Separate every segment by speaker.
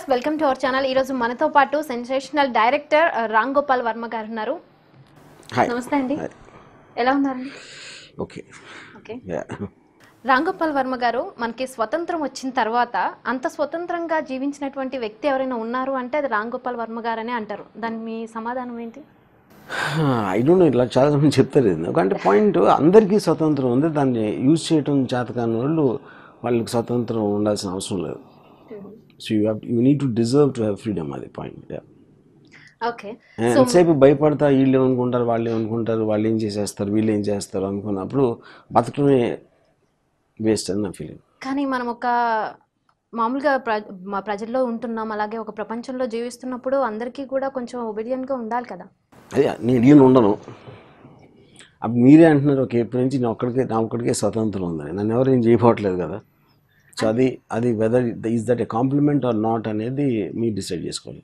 Speaker 1: viewers welcome to our channel ఈరోజు మనతో పాటు సెన్సేషనల్ డైరెక్టర్ రామ్ గోపాల్ వర్మ గారు ఉన్నారు నమస్తే అండి ఎలా ఉన్నారు ఓకే ఓకే రామ్ గోపాల్ వర్మ గారు మనకి స్వతంత్రం వచ్చిన తర్వాత అంత స్వతంత్రంగా జీవించినటువంటి వ్యక్తి ఎవరైనా ఉన్నారు అంటే అది రామ్ గోపాల్ వర్మ గారు అని అంటారు దాని మీ సమాధానం ఏంటి
Speaker 2: ఐ డోంట్ నో ఇట్లా మంది చెప్తారు ఎందుకంటే పాయింట్ అందరికీ స్వతంత్రం ఉంది దాన్ని యూజ్ చేయడం చేతకాని వాళ్ళు వాళ్ళకి స్వతంత్రం ఉండాల్సిన అవసరం లేదు so you have you need to deserve to have freedom అది పాయింట్
Speaker 1: ఓకే ఎంతసేపు
Speaker 2: భయపడతా వీళ్ళు ఏమనుకుంటారు వాళ్ళు ఏమనుకుంటారు వాళ్ళు ఏం చేసేస్తారు వీళ్ళు ఏం చేస్తారు అనుకున్నప్పుడు బతకమే వేస్ట్ అని నా ఫీలింగ్
Speaker 1: కానీ మనం ఒక మామూలుగా ప్ర మా ప్రజల్లో ఉంటున్నాం అలాగే ఒక ప్రపంచంలో జీవిస్తున్నప్పుడు అందరికీ కూడా కొంచెం ఒబీడియంట్గా ఉండాలి కదా
Speaker 2: అదే నేను నేను ఉండను అప్పుడు మీరే అంటున్నారు ఒక ఎప్పటి నుంచి నేను ఒక్కడికే నా ఒక్కడికే స్వతంత్రం ఉందని నన్ను ఎవరు ఏం చేయబోట్లేదు కదా సో అది అది whether is that a compliment or not అనేది మీరు డిసైడ్ చేసుకోవాలి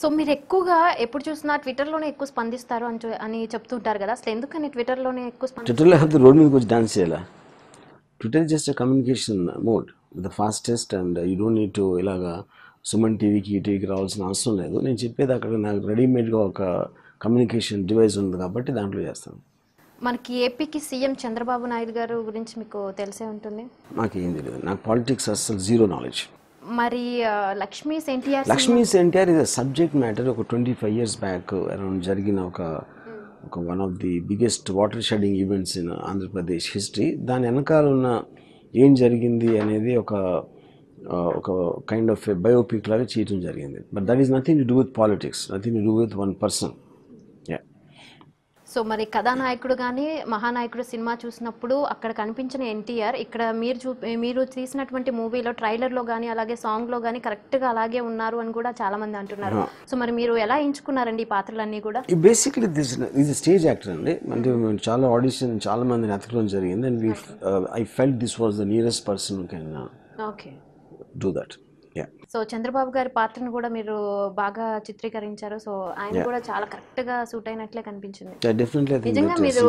Speaker 1: సో మీరు ఎక్కువగా ఎప్పుడు చూసినా ట్విట్టర్లోనే ఎక్కువ స్పందిస్తారు అని అని చెప్తుంటారు కదా అసలు ఎందుకని ట్విట్టర్లోనే ఎక్కువ ట్విట్టర్లో
Speaker 2: అయితే రోడ్ మీద కొంచెం డాన్స్ చేయాలా Twitter just communication mode the fastest and you don't need to ఇలాగా సుమన్ టీవీకి ఈటీవీకి రావాల్సిన అవసరం లేదు నేను చెప్పేది అక్కడ నాకు రెడీమేడ్గా ఒక కమ్యూనికేషన్ డివైస్ ఉంది కాబట్టి దాంట్లో చేస్తాను
Speaker 1: మనకి ఏపీకి సీఎం చంద్రబాబు నాయుడు గారు గురించి మీకు తెలిసే ఉంటుంది
Speaker 2: నాకు ఏం తెలియదు నాకు పాలిటిక్స్ అసలు జీరో నాలెడ్జ్
Speaker 1: మరి లక్ష్మీ ఎన్టీఆర్ లక్ష్మీ
Speaker 2: ఎన్టీఆర్ అ సబ్జెక్ట్ మ్యాటర్ ఒక twenty five years back around జరిగిన ఒక ఒక one of the biggest water shedding events in Andhra Pradesh history దాని వెనకాల ఉన్న ఏం జరిగింది అనేది ఒక ఒక కైండ్ ఆఫ్ బయోపిక్ లాగా చేయటం జరిగింది but that is nothing to do with politics nothing to do with one person
Speaker 1: so మరి కథానాయకుడు కానీ మహానాయకుడు సినిమా చూసినప్పుడు అక్కడ కనిపించిన ఎన్టీఆర్ ఇక్కడ మీరు చూ మీరు తీసినటువంటి మూవీలో ట్రైలర్లో కానీ అలాగే సాంగ్లో కానీ కరెక్ట్గా అలాగే ఉన్నారు అని కూడా చాలామంది అంటున్నారు సో మరి మీరు ఎలా ఎంచుకున్నారండి ఈ పాత్రలన్నీ కూడా
Speaker 2: బేసిక్లీ దిస్ ఇది స్టేజ్ యాక్టర్ అండి అంటే చాలా ఆడిషన్ చాలా మంది ఎతకడం జరిగింది and I felt this was the nearest person can do that
Speaker 1: so Chandrababu గారి పాత్రను కూడా మీరు బాగా చిత్రీకరించారు సో ఆయన కూడా చాలా కరెక్ట్ గా సూట్ అయినట్లే కనిపించింది
Speaker 2: నిజంగా మీరు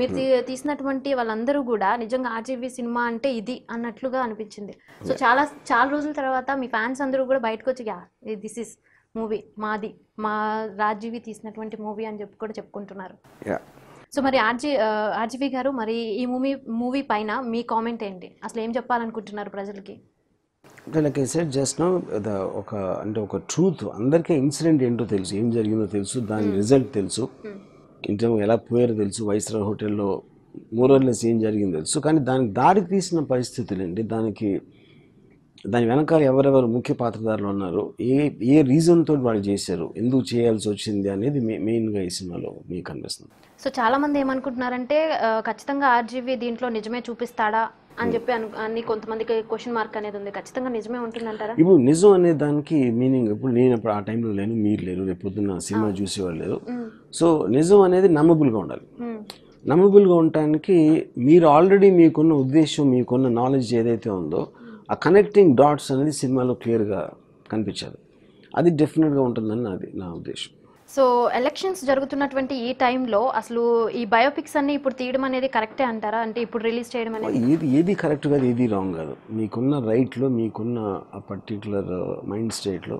Speaker 2: మీరు
Speaker 1: తీసినటువంటి వాళ్ళందరూ కూడా నిజంగా ఆర్జీవి సినిమా అంటే ఇది అన్నట్లుగా అనిపించింది సో చాలా చాలా రోజుల తర్వాత మీ ఫ్యాన్స్ అందరూ కూడా బయటకు వచ్చి దిస్ ఇస్ మూవీ మాది మా రాజీవి తీసినటువంటి మూవీ అని చెప్పి కూడా చెప్పుకుంటున్నారు సో మరి ఆర్జీ ఆర్జీవి గారు మరి ఈ మూవీ మూవీ పైన మీ కామెంట్ ఏంటి అసలు ఏం చెప్పాలనుకుంటున్నారు ప్రజలకి
Speaker 2: అంటే like I said just know the ఒక అంటే ఒక ట్రూత్ అందరికీ ఇన్సిడెంట్ ఏంటో తెలుసు ఏం జరిగిందో తెలుసు దాని రిజల్ట్ తెలుసు ఇంట్లో ఎలా పోయారో తెలుసు వైస్రా హోటల్లో మూరోర్లెస్ ఏం జరిగిందో తెలుసు కానీ దానికి దారి తీసిన పరిస్థితులు అండి దానికి దాని వెనకాల ఎవరెవరు ముఖ్య పాత్రధారులు ఉన్నారు ఏ ఏ రీజన్ వాళ్ళు చేశారు ఎందుకు చేయాల్సి వచ్చింది అనేది మెయిన్గా ఈ సినిమాలో మీకు అనిపిస్తుంది
Speaker 1: సో చాలామంది ఏమనుకుంటున్నారంటే ఖచ్చితంగా ఆర్జీవి దీంట్లో నిజమే చూపిస్తాడా అని చెప్పి అని కొంతమందికి క్వశ్చన్ మార్క్ అనేది ఉంది ఖచ్చితంగా నిజమే ఉంటుందంటారా ఇప్పుడు
Speaker 2: నిజం అనే దానికి మీనింగ్ ఇప్పుడు నేను అప్పుడు ఆ టైంలో లేను మీరు లేరు రేపు పొద్దున్న సినిమా చూసేవాళ్ళు లేరు సో నిజం అనేది నమ్మబుల్గా ఉండాలి నమ్మబుల్గా ఉండటానికి మీరు ఆల్రెడీ మీకున్న ఉద్దేశం మీకున్న నాలెడ్జ్ ఏదైతే ఉందో ఆ కనెక్టింగ్ డాట్స్ అనేది సినిమాలో క్లియర్గా కనిపించాలి అది డెఫినెట్గా ఉంటుందని నాది నా ఉద్దేశం
Speaker 1: సో ఎలక్షన్స్ జరుగుతున్నటువంటి ఈ టైంలో అసలు ఈ బయోపిక్స్ అన్ని ఇప్పుడు తీయడం అనేది కరెక్టే అంటారా అంటే ఇప్పుడు రిలీజ్ చేయడం అనేది
Speaker 2: ఏది ఏది కరెక్ట్ కాదు ఏది రాంగ్ కాదు మీకున్న రైట్లో మీకున్న ఆ పర్టికులర్ మైండ్ స్టేట్లో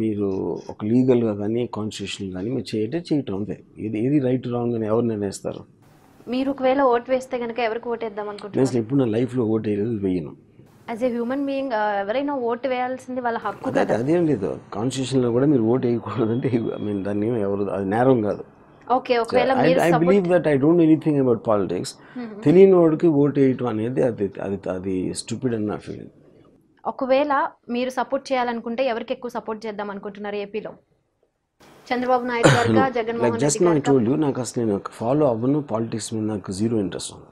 Speaker 2: మీరు ఒక లీగల్గా కానీ కాన్స్టిట్యూషన్ కానీ మీరు చేయటే చేయటం అంతే ఏది ఏది రైట్ రాంగ్ అని ఎవరు నిర్ణయిస్తారు
Speaker 1: మీరు ఒకవేళ ఓటు వేస్తే కనుక ఎవరికి వేద్దాం అనుకుంటున్నారు
Speaker 2: నేను ఎప్పుడు నా లైఫ్లో ఓటు వేయలేదు వేయను
Speaker 1: యాజ్ ఏ హ్యూమన్ బీయింగ్ ఎవరైనా ఓటు వేయాల్సింది వాళ్ళ హక్కు అదే
Speaker 2: అదేం లేదు కాన్స్టిట్యూషన్లో కూడా మీరు ఓటు వేయకూడదు అంటే మీన్ దాన్ని ఎవరు అది నేరం కాదు
Speaker 1: ఓకే ఒకవేళ I believe
Speaker 2: that I don't anything about politics తెలియని వాడికి ఓటు వేయటం అనేది అది అది అది స్టూపిడ్ అని నా ఫీలింగ్
Speaker 1: ఒకవేళ మీరు సపోర్ట్ చేయాలనుకుంటే ఎవరికి ఎక్కువ సపోర్ట్ చేద్దాం అనుకుంటున్నారు ఏపీలో చంద్రబాబు నాయుడు గారు జగన్ జగన్మోహన్
Speaker 2: రెడ్డి నాకు అసలు నేను ఫాలో అవ్వను పాలిటిక్స్ మీద నాకు జీరో ఇంట్రెస్ట్ ఉంది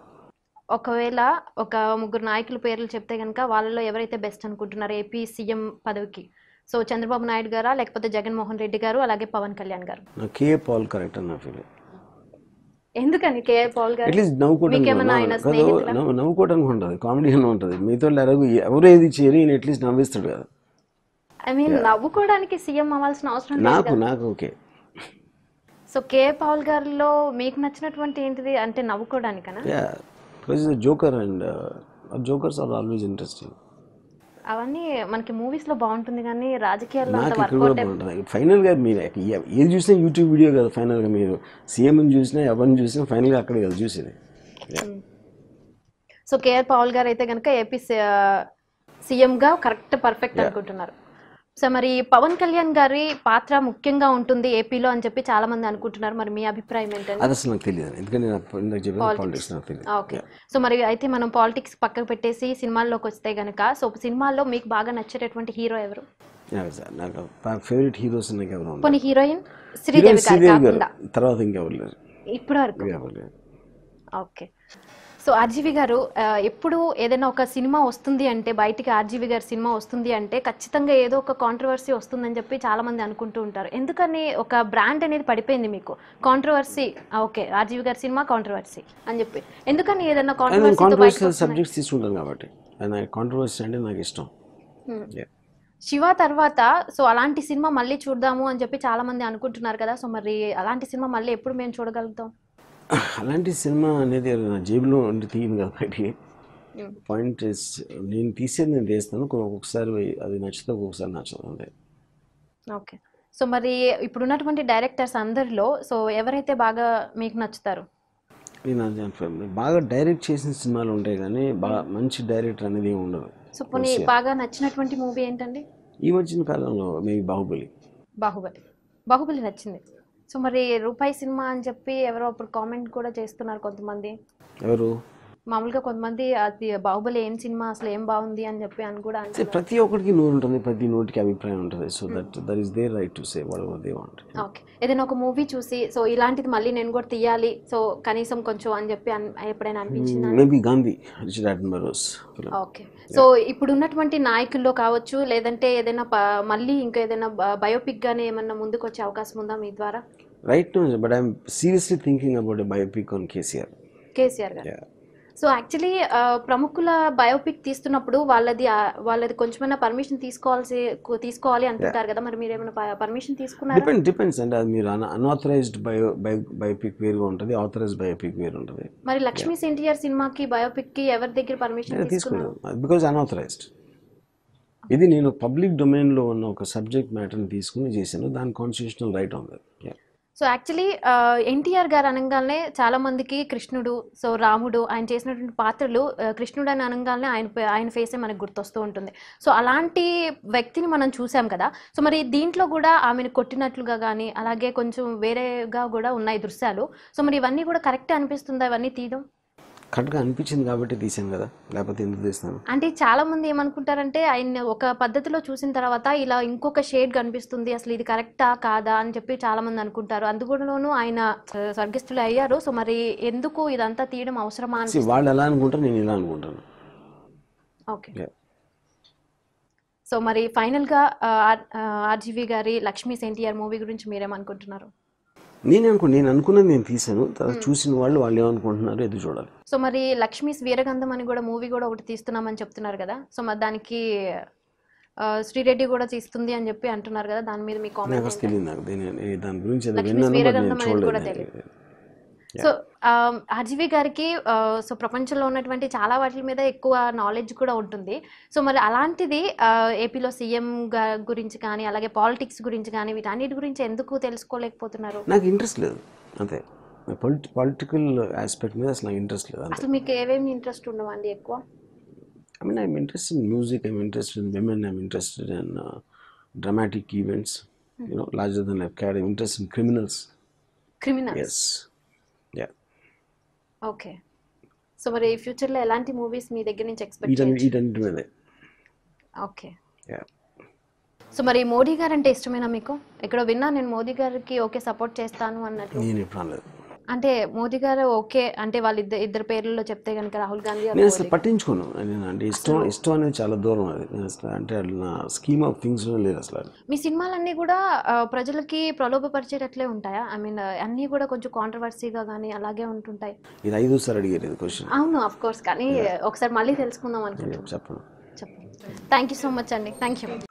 Speaker 1: ఒకవేళ ఒక ముగ్గురు నాయకుల పేర్లు చెప్తే కనుక వాళ్ళలో ఎవరైతే బెస్ట్ అనుకుంటున్నారో ఏపీ సీఎం పదవికి సో చంద్రబాబు నాయుడు గారా లేకపోతే జగన్మోహన్ రెడ్డి గారు అలాగే పవన్ కళ్యాణ్ గారు
Speaker 2: కేఏ పాల్ కరెక్ట్
Speaker 1: ఎందుకని కేఏ పాల్ గారు అట్లీస్ట్ నవ్వుకోవడం
Speaker 2: నవ్వుకోవడానికి ఉంటుంది కామెడీ ఉంటుంది మీతో ఎరగు చేయని అట్లీస్ట్ నవ్విస్తాడు కదా
Speaker 1: ఐ మీన్ నవ్వుకోవడానికి సీఎం అవ్వాల్సిన అవసరం నాకు నాకు ఓకే సో కేఏ పాల్ గారిలో మీకు నచ్చినటువంటి ఏంటిది అంటే నవ్వుకోవడానికనా
Speaker 2: plus joker and jokers are always interesting
Speaker 1: అవన్నీ మనకి మూవీస్ లో బాగుంటుంది కానీ రాజకీయాల్లో నాకు
Speaker 2: ఫైనల్ గా మీరు ఏది చూసినా యూట్యూబ్ వీడియో కదా ఫైనల్ గా మీరు సీఎం చూసినా ఎవరిని చూసినా ఫైనల్ గా అక్కడ కదా చూసేది
Speaker 1: సో కేఆర్ పౌల్ గారు అయితే కనుక ఏపీ సీఎం గా కరెక్ట్ పర్ఫెక్ట్ అనుకుంటున్నారు సో మరి పవన్ కళ్యాణ్ గారి పాత్ర ముఖ్యంగా ఉంటుంది ఏపీలో అని చెప్పి చాలా మంది అనుకుంటున్నారు మరి మీ అభిప్రాయం
Speaker 2: పాలిటిక్స్ ఓకే
Speaker 1: సో మరి అయితే మనం పాలిటిక్స్ పక్కకు పెట్టేసి సినిమాల్లోకి వస్తే గనక సో సినిమాల్లో మీకు బాగా నచ్చేటటువంటి హీరో ఎవరు
Speaker 2: ఫేవరెట్ హీరోస్ కొన్ని
Speaker 1: హీరోయిన్ శ్రీదేవి గారు
Speaker 2: తర్వాత ఇంకెవరు
Speaker 1: ఓకే సో ఆర్జీవి గారు ఎప్పుడు ఏదైనా ఒక సినిమా వస్తుంది అంటే బయటికి ఆర్జీవి గారు సినిమా వస్తుంది అంటే ఖచ్చితంగా ఏదో ఒక కాంట్రవర్సీ వస్తుందని చెప్పి చాలామంది అనుకుంటూ ఉంటారు ఎందుకని ఒక బ్రాండ్ అనేది పడిపోయింది మీకు కాంట్రవర్సీ ఓకే ఆర్జీవి గారి సినిమా కాంట్రవర్సీ అని చెప్పి ఎందుకని ఏదైనా కాంట్రవర్సీ
Speaker 2: సబ్జెక్ట్స్ కాబట్టి కాంట్రవర్సీ అంటే నాకు ఇష్టం
Speaker 1: శివ తర్వాత సో అలాంటి సినిమా మళ్ళీ చూద్దాము అని చెప్పి చాలామంది అనుకుంటున్నారు కదా సో మరి అలాంటి సినిమా మళ్ళీ ఎప్పుడు మేము చూడగలుగుతాం
Speaker 2: అలాంటి సినిమా అనేది నా జేబులో ఉండి తీయను కాబట్టి పాయింట్ నేను తీసేది నేను తీస్తాను ఒక్కొక్కసారి అది నచ్చితే ఒక్కొక్కసారి నచ్చదు
Speaker 1: ఓకే సో మరి ఇప్పుడు ఉన్నటువంటి డైరెక్టర్స్ అందరిలో సో ఎవరైతే బాగా మీకు నచ్చుతారు
Speaker 2: బాగా డైరెక్ట్ చేసిన సినిమాలు ఉంటాయి కానీ బాగా మంచి డైరెక్టర్ అనేది ఉండదు సో కొన్ని
Speaker 1: బాగా నచ్చినటువంటి మూవీ ఏంటండి
Speaker 2: ఈ మధ్యన కాలంలో మేబీ బాహుబలి
Speaker 1: బాహుబలి బాహుబలి నచ్చింది సో మరి రూపాయి సినిమా అని చెప్పి ఎవరో అప్పుడు కామెంట్ కూడా చేస్తున్నారు కొంతమంది ఎవరు మామూలుగా కొంతమంది అది బాహుబలి ఏం సినిమా అసలు ఏం బాగుంది అని చెప్పి అని కూడా అంటే ప్రతి
Speaker 2: ఒక్కరికి నూరు ఉంటుంది ప్రతి నూటికి అభిప్రాయం ఉంటుంది so that there is their right to say whatever they want
Speaker 1: okay ఏదైనా ఒక మూవీ చూసి సో ఇలాంటిది మళ్ళీ నేను కూడా తీయాలి సో కనీసం కొంచెం అని చెప్పి ఎప్పుడైనా అనిపించింది
Speaker 2: maybe Gandhi Richard Attenborough's
Speaker 1: okay so ఇప్పుడు ఉన్నటువంటి నాయకుల్లో కావచ్చు లేదంటే ఏదైనా మళ్ళీ ఇంకా ఏదైనా బయోపిక్ గానే ఏమన్నా ముందుకు వచ్చే అవకాశం ఉందా మీ ద్వారా
Speaker 2: right but I'm seriously thinking about biopic on KCR
Speaker 1: KCR garu so actually ప్రముఖుల బయోపిక్ తీస్తున్నప్పుడు వాళ్ళది వాళ్ళది కొంచెమైనా పర్మిషన్ తీసుకోవాల్సి తీసుకోవాలి అనుకుంటారు కదా మరి మీరు ఏమైనా పర్మిషన్ తీసుకున్నారు డిపెండ్
Speaker 2: డిపెండ్స్ అండి అది మీరు అన్ఆథరైజ్డ్ బయో బయోపిక్ వేరుగా ఉంటుంది ఆథరైజ్డ్ బయోపిక్ వేరు ఉంటుంది
Speaker 1: మరి లక్ష్మీ సెంటియర్ సినిమాకి బయోపిక్ కి ఎవరి దగ్గర పర్మిషన్ తీసుకున్నారు
Speaker 2: బికాజ్ అన్ఆథరైజ్డ్ ఇది నేను పబ్లిక్ డొమైన్లో ఉన్న ఒక సబ్జెక్ట్ మ్యాటర్ని తీసుకుని చేశాను దాని కాన్స్టిట్యూషనల్ రైట్ ఉంది
Speaker 1: సో యాక్చువల్లీ ఎన్టీఆర్ గారు అనగానే చాలామందికి కృష్ణుడు సో రాముడు ఆయన చేసినటువంటి పాత్రలు కృష్ణుడు అని అనగానే ఆయన ఆయన ఫేసే మనకు గుర్తొస్తూ ఉంటుంది సో అలాంటి వ్యక్తిని మనం చూసాం కదా సో మరి దీంట్లో కూడా ఆమెను కొట్టినట్లుగా కానీ అలాగే కొంచెం వేరేగా కూడా ఉన్నాయి దృశ్యాలు సో మరి ఇవన్నీ కూడా కరెక్ట్ అనిపిస్తుందా ఇవన్నీ తీయడం
Speaker 2: కరెక్ట్గా అనిపించింది కాబట్టి తీసాను కదా లేకపోతే ఎందుకు తీస్తాను
Speaker 1: అంటే చాలా మంది ఏమనుకుంటారంటే ఆయన ఒక పద్ధతిలో చూసిన తర్వాత ఇలా ఇంకొక షేడ్ కనిపిస్తుంది అసలు ఇది కరెక్టా కాదా అని చెప్పి చాలా మంది అనుకుంటారు అందుకూడలోనూ ఆయన స్వర్గస్థులు అయ్యారు సో మరి ఎందుకు ఇదంతా తీయడం అవసరమా అని
Speaker 2: వాళ్ళు ఎలా అనుకుంటారు నేను ఇలా అనుకుంటాను
Speaker 1: ఓకే సో మరి ఫైనల్గా ఆర్జీవి గారి లక్ష్మీ సెన్టీఆర్ మూవీ గురించి మీరేమనుకుంటున్నారు
Speaker 2: నేను అనుకో నేను అనుకున్నది నేను తీసాను చూసిన వాళ్ళు వాళ్ళు ఏమనుకుంటున్నారు ఎదురు చూడాలి
Speaker 1: సో మరి లక్ష్మీస్ వీరగంధం అని కూడా మూవీ కూడా ఒకటి తీస్తున్నామని చెప్తున్నారు కదా సో మరి దానికి శ్రీరెడ్డి కూడా తీస్తుంది అని చెప్పి అంటున్నారు కదా దాని మీద మీ కామెంట్
Speaker 2: తెలియదు నాకు దాని గురించి వీరగంధం కూడా తెలియదు సో
Speaker 1: ఆర్జీవి um, గారికి సో uh, ప్రపంచంలో ఉన్నటువంటి చాలా వాటి మీద ఎక్కువ నాలెడ్జ్ కూడా ఉంటుంది సో మరి అలాంటిది ఏపీలో uh, సీఎం గురించి కానీ అలాగే పాలిటిక్స్ గురించి కానీ వీటన్నిటి గురించి ఎందుకు తెలుసుకోలేకపోతున్నారు నాకు ఇంట్రెస్ట్
Speaker 2: లేదు అంతే పొలిటికల్ ఆస్పెక్ట్ మీద అసలు ఇంట్రెస్ట్ లేదు అసలు
Speaker 1: మీకు ఏమేమి ఇంట్రెస్ట్ ఉండవండి ఎక్కువ
Speaker 2: I mean I'm interest in music I'm interest in women I'm interest in dramatic events you know larger than life carry interest in criminals
Speaker 1: criminals okay so మరి ఫ్యూచర్లో ఎలాంటి మూవీస్ మీ దగ్గర నుంచి ఎక్స్పెక్ట్
Speaker 2: చేయొచ్చు
Speaker 1: ఓకే సో మరి మోడీ గారు అంటే ఇష్టమేనా మీకు ఇక్కడ విన్నా నేను మోడీ గారికి ఓకే సపోర్ట్ చేస్తాను అన్నట్టు నేను అంటే మోదీ గారు ఓకే అంటే వాళ్ళ ఇద్దరు పేర్లలో చెప్తే కనుక రాహుల్ గాంధీ నేను అసలు
Speaker 2: పట్టించుకోను నేను అంటే ఇష్టం ఇష్టం అనేది చాలా దూరం అది అంటే నా స్కీమ్ ఆఫ్ థింగ్స్ లేదు అసలు
Speaker 1: మీ సినిమాలన్నీ కూడా ప్రజలకి ప్రలోభపరిచేటట్లే ఉంటాయా ఐ మీన్ అన్నీ కూడా కొంచెం కాంట్రవర్సీగా కానీ అలాగే ఉంటుంటాయి
Speaker 2: ఇది ఐదు సార్ అడిగారు ఇది క్వశ్చన్
Speaker 1: అవును అఫ్ కోర్స్ కానీ ఒకసారి మళ్ళీ తెలుసుకుందాం అనుకుంటున్నాను చెప్పండి చెప్పండి థ్యాంక్ యూ సో మచ్ అండి థ్యాంక్ యూ